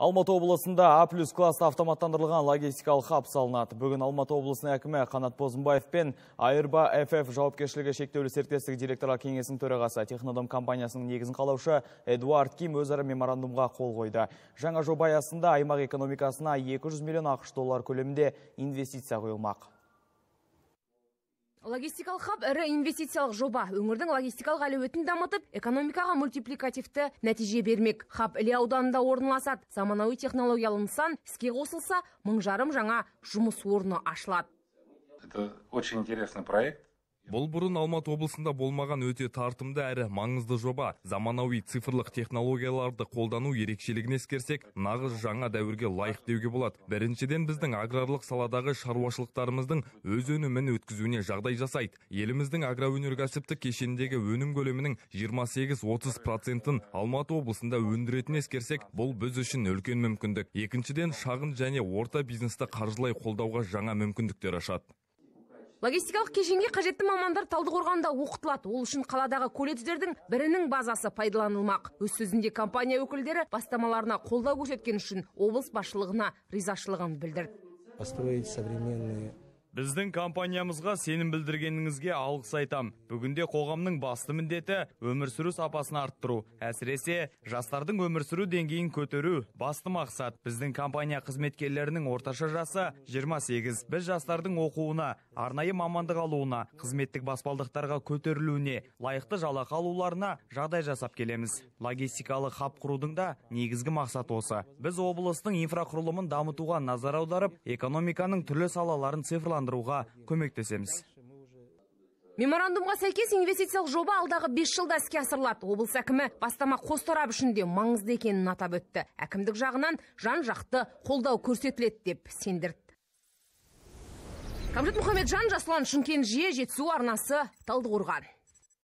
Алматы облысында А плюс класс автоматтандырылған логистикалық хаб салынады. Бүгін Алматы облысының әкімі Қанат Бозымбаев пен Айырба ФФ жауапкершілігі шектеулі серіктестігі директора кеңесінің төрағасы Технодом компаниясының негізін қалаушы Эдуард Ким өзірі меморандумға қол қойды. Жаңа жобай асында аймақ экономикасына 200 миллион ақш доллар көлемінде инвестиция қойылмақ логистикалық хаб ірі инвестициялық жоба өңірдің логистикалық әлеуетін дамытып экономикаға мультипликативті нәтиже бермек хаб іле ауданында орналасады заманауи технологиялы нысан іске қосылса мың жарым жаңа жұмыс орны ашылады это очень интересный проект бұл бұрын алматы облысында болмаған өте тартымды әрі маңызды жоба заманауи цифрлық технологияларды қолдану ерекшелігін ескерсек нағыз жаңа дәуірге лайық деуге болады біріншіден біздің аграрлық саладағы шаруашылықтарымыздың өз өнімін өткізуіне жағдай жасайды еліміздің агроөнеркәсіптік кешеніндегі өнім көлемінің 28-30 процентін алматы облысында өндіретін ескерсек бұл біз үшін үлкен мүмкіндік екіншіден шағын және орта бизнесті қаржылай қолдауға жаңа мүмкіндіктер ашады логистикалық кешенге қажетті мамандар талдықорғанда оқытылады ол үшін қаладағы колледждердің бірінің базасы пайдаланылмақ өз сөзінде компания өкілдері бастамаларына қолдау көрсеткен үшін облыс басшылығына ризашылығын білдірді построить современные біздің компаниямызға сенім білдіргеніңізге алғыс айтам. бүгінде қоғамның басты міндеті өмір сүру сапасын арттыру әсіресе жастардың өмір сүру деңгейін көтеру басты мақсат біздің компания қызметкерлерінің орташа жасы 28. біз жастардың оқуына арнайы мамандық алуына қызметтік баспалдықтарға көтерілуіне лайықты жалақы алуларына жағдай жасап келеміз логистикалық хаб құрудың да негізгі мақсаты осы біз облыстың инфрақұрылымын дамытуға назар аударып экономиканың түрлі салаларын цифрландыру қаржыландыруға көмектесеміз меморандумға сәйкес инвестициялық жоба алдағы 5 жылда іске асырылады облыс әкімі бастама қос тарап үшін де маңызды екенін атап өтті әкімдік жағынан жан жақты қолдау көрсетіледі деп сендірді қамжет мұхамеджан жасұлан шымкент жиі жетісу арнасы талдықорған